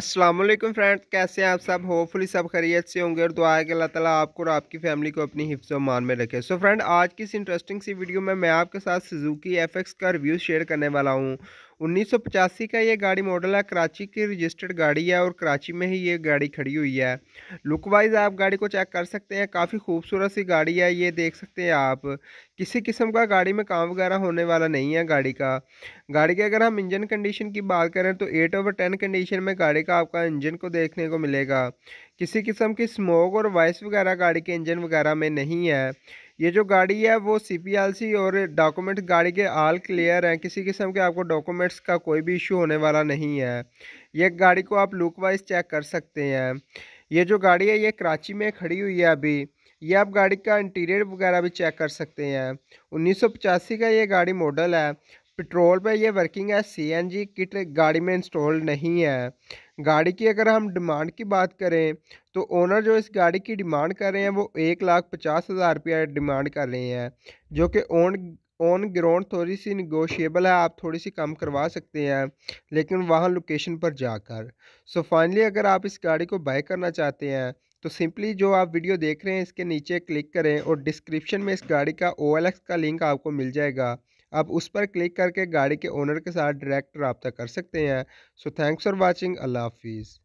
अस्सलाम वालेकुम फ्रेंड्स कैसे हैं आप सब होपफुली सब खैरियत से होंगे और दुआ है कि अल्लाह ताला आपको और आपकी फैमिली को अपनी हिफ्स मान में रखे सो so फ्रेंड आज की इस इंटरेस्टिंग सी वीडियो में मैं आपके साथ सुजुकी एफ का रिव्यू शेयर करने वाला हूँ 1985 का ये गाड़ी मॉडल है कराची की रजिस्टर्ड गाड़ी है और कराची में ही ये गाड़ी खड़ी हुई है लुक वाइज आप गाड़ी को चेक कर सकते हैं काफ़ी खूबसूरत सी गाड़ी है ये देख सकते हैं आप किसी किस्म का गाड़ी में काम वगैरह होने वाला नहीं है गाड़ी का गाड़ी के अगर हम इंजन कंडीशन की बात करें तो एट ओवर टेन कंडीशन में गाड़ी का आपका इंजन को देखने को मिलेगा किसी किस्म की स्मोक और वॉइस वगैरह गाड़ी के इंजन वगैरह में नहीं है ये जो गाड़ी है वो सी और डॉक्यूमेंट गाड़ी के आल क्लियर हैं किसी किस्म के आपको डॉक्यूमेंट्स का कोई भी इशू होने वाला नहीं है ये गाड़ी को आप लुक वाइज चेक कर सकते हैं ये जो गाड़ी है ये कराची में खड़ी हुई है अभी ये आप गाड़ी का इंटीरियर वगैरह भी चेक कर सकते हैं उन्नीस का ये गाड़ी मॉडल है पेट्रोल पे ये वर्किंग है सीएनजी किट गाड़ी में इंस्टॉल नहीं है गाड़ी की अगर हम डिमांड की बात करें तो ओनर जो इस गाड़ी की डिमांड कर रहे हैं वो एक लाख पचास हज़ार रुपया डिमांड कर रहे हैं जो कि ओन ऑन ग्राउंड थोड़ी सी निगोशिएबल है आप थोड़ी सी कम करवा सकते हैं लेकिन वहाँ लोकेशन पर जाकर सो so फाइनली अगर आप इस गाड़ी को बाय करना चाहते हैं तो सिंपली जो आप वीडियो देख रहे हैं इसके नीचे क्लिक करें और डिस्क्रिप्शन में इस गाड़ी का ओ का लिंक आपको मिल जाएगा आप उस पर क्लिक करके गाड़ी के ओनर के साथ डायरेक्ट रबता कर सकते हैं सो थैंक्स फॉर वॉचिंग अल्लाह हाफिज़